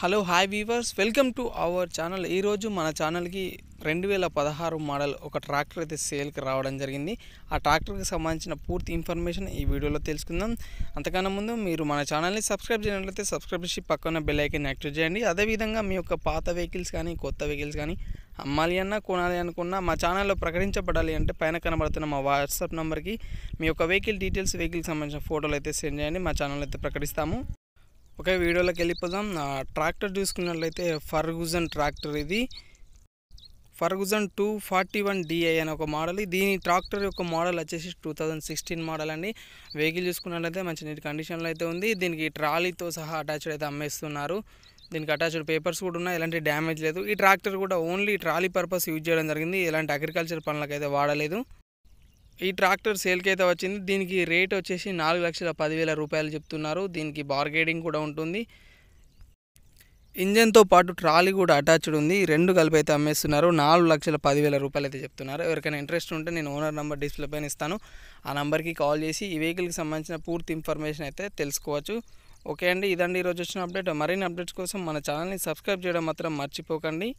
hello hi viewers welcome to our channel ఈరోజు మన ఛానల్కి రెండు వేల పదహారు మోడల్ ఒక ట్రాక్టర్ అయితే సేల్కి రావడం జరిగింది ఆ ట్రాక్టర్కి సంబంధించిన పూర్తి ఇన్ఫర్మేషన్ ఈ వీడియోలో తెలుసుకుందాం అంతకన్నా ముందు మీరు మన ఛానల్ని సబ్స్క్రైబ్ చేయనట్లయితే సబ్స్క్రైబ్ చేసి పక్కన బెల్ ఐకన్ యాక్టివ్ చేయండి అదేవిధంగా మీ యొక్క పాత వెహికల్స్ కానీ కొత్త వెహికల్స్ కానీ అమ్మాలి అన్నా కొనాలి అనుకున్నా మా ఛానల్లో ప్రకటించబడాలి అంటే పైన కనబడుతున్న మా వాట్సాప్ నెంబర్కి మీ యొక్క వెహికల్ డీటెయిల్స్ వెహికల్కి సంబంధించిన ఫోటోలు అయితే సెండ్ చేయండి మా ఛానల్ అయితే ప్రకటిస్తాము ఒకే వీడియోలోకి వెళ్ళిపోదాం ట్రాక్టర్ చూసుకున్నట్లయితే ఫర్గుజన్ ట్రాక్టర్ ఇది Ferguson two forty one DI అనే ఒక మోడల్ దీని ట్రాక్టర్ యొక్క మోడల్ వచ్చేసి టూ థౌజండ్ సిక్స్టీన్ మోడల్ అండి వెహికల్ చూసుకున్నట్లయితే మంచి నీటి కండిషన్లో అయితే ఉంది దీనికి ట్రాలీతో సహా అటాచ్డ్ అయితే అమ్మేస్తున్నారు దీనికి అటాచ్డ్ పేపర్స్ కూడా ఉన్నాయి ఎలాంటి డ్యామేజ్ లేదు ఈ ట్రాక్టర్ కూడా ఓన్లీ ట్రాలీ పర్పస్ యూజ్ చేయడం జరిగింది ఎలాంటి అగ్రికల్చర్ పనులకు అయితే వాడలేదు ఈ ట్రాక్టర్ సేల్కి అయితే వచ్చింది దీనికి రేట్ వచ్చేసి నాలుగు లక్షల పదివేల రూపాయలు చెప్తున్నారు దీనికి బార్గేడింగ్ కూడా ఉంటుంది ఇంజన్తో పాటు ట్రాలీ కూడా అటాచ్డ్ ఉంది రెండు కలిపి అయితే అమ్మేస్తున్నారు నాలుగు లక్షల పదివేల రూపాయలు అయితే చెప్తున్నారు ఎవరికైనా ఇంట్రెస్ట్ ఉంటే నేను ఓనర్ నెంబర్ డిస్ప్లే పైన ఇస్తాను ఆ నెంబర్కి కాల్ చేసి ఈ వెహికల్కి సంబంధించిన పూర్తి ఇన్ఫర్మేషన్ అయితే తెలుసుకోవచ్చు ఓకే అండి ఇదండి ఈరోజు వచ్చిన అప్డేట్ మరిన్ని అప్డేట్స్ కోసం మన ఛానల్ని సబ్స్క్రైబ్ చేయడం మాత్రం మర్చిపోకండి